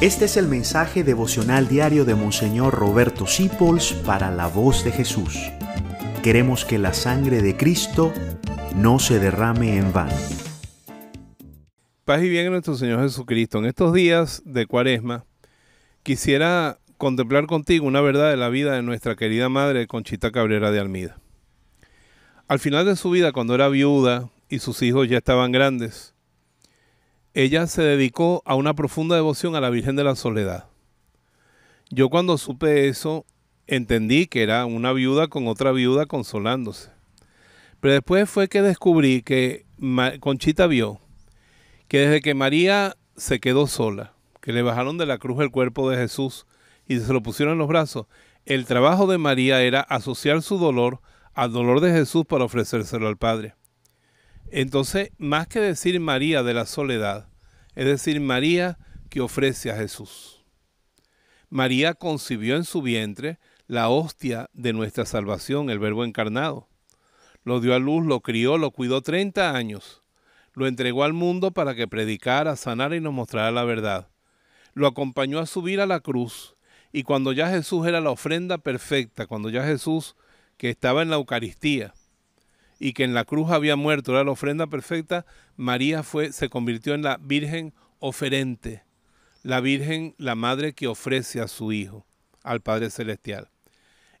Este es el mensaje devocional diario de Monseñor Roberto Sipols para la voz de Jesús. Queremos que la sangre de Cristo no se derrame en vano. Paz y bien en nuestro Señor Jesucristo. En estos días de Cuaresma, quisiera contemplar contigo una verdad de la vida de nuestra querida madre Conchita Cabrera de Almida. Al final de su vida, cuando era viuda y sus hijos ya estaban grandes, ella se dedicó a una profunda devoción a la Virgen de la Soledad. Yo cuando supe eso, entendí que era una viuda con otra viuda consolándose. Pero después fue que descubrí que Conchita vio que desde que María se quedó sola, que le bajaron de la cruz el cuerpo de Jesús y se lo pusieron en los brazos, el trabajo de María era asociar su dolor al dolor de Jesús para ofrecérselo al Padre. Entonces, más que decir María de la soledad, es decir, María que ofrece a Jesús. María concibió en su vientre la hostia de nuestra salvación, el verbo encarnado. Lo dio a luz, lo crió, lo cuidó 30 años. Lo entregó al mundo para que predicara, sanara y nos mostrara la verdad. Lo acompañó a subir a la cruz y cuando ya Jesús era la ofrenda perfecta, cuando ya Jesús que estaba en la Eucaristía, y que en la cruz había muerto, era la ofrenda perfecta, María fue, se convirtió en la Virgen oferente, la Virgen, la madre que ofrece a su Hijo, al Padre Celestial.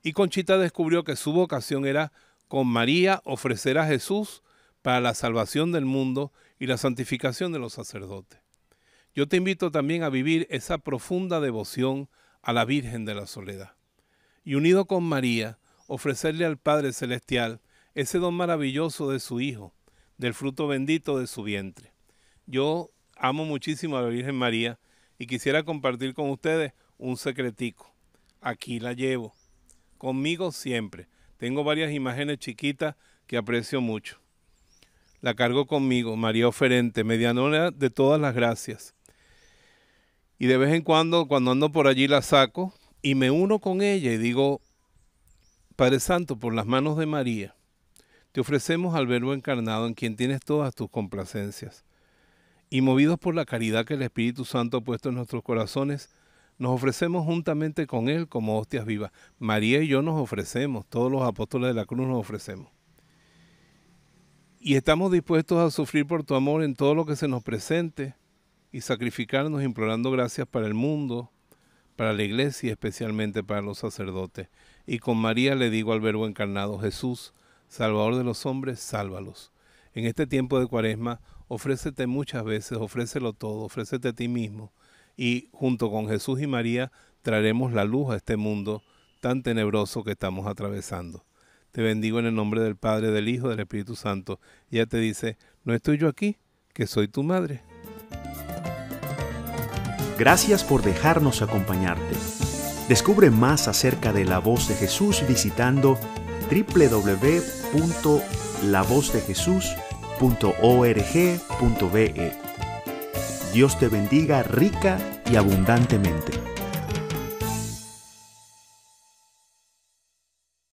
Y Conchita descubrió que su vocación era con María ofrecer a Jesús para la salvación del mundo y la santificación de los sacerdotes. Yo te invito también a vivir esa profunda devoción a la Virgen de la Soledad. Y unido con María, ofrecerle al Padre Celestial ese don maravilloso de su Hijo, del fruto bendito de su vientre. Yo amo muchísimo a la Virgen María y quisiera compartir con ustedes un secretico. Aquí la llevo, conmigo siempre. Tengo varias imágenes chiquitas que aprecio mucho. La cargo conmigo, María Oferente, medianora de todas las gracias. Y de vez en cuando, cuando ando por allí, la saco y me uno con ella y digo, Padre Santo, por las manos de María, ofrecemos al Verbo encarnado en quien tienes todas tus complacencias. Y movidos por la caridad que el Espíritu Santo ha puesto en nuestros corazones, nos ofrecemos juntamente con Él como hostias vivas. María y yo nos ofrecemos, todos los apóstoles de la cruz nos ofrecemos. Y estamos dispuestos a sufrir por tu amor en todo lo que se nos presente y sacrificarnos implorando gracias para el mundo, para la iglesia y especialmente para los sacerdotes. Y con María le digo al Verbo encarnado, Jesús, Salvador de los hombres, sálvalos. En este tiempo de cuaresma, ofrécete muchas veces, ofrécelo todo, ofrécete a ti mismo. Y junto con Jesús y María traeremos la luz a este mundo tan tenebroso que estamos atravesando. Te bendigo en el nombre del Padre, del Hijo, del Espíritu Santo. Ya te dice, no estoy yo aquí, que soy tu madre. Gracias por dejarnos acompañarte. Descubre más acerca de la voz de Jesús visitando www.lavozdejesús.org.be. Dios te bendiga rica y abundantemente.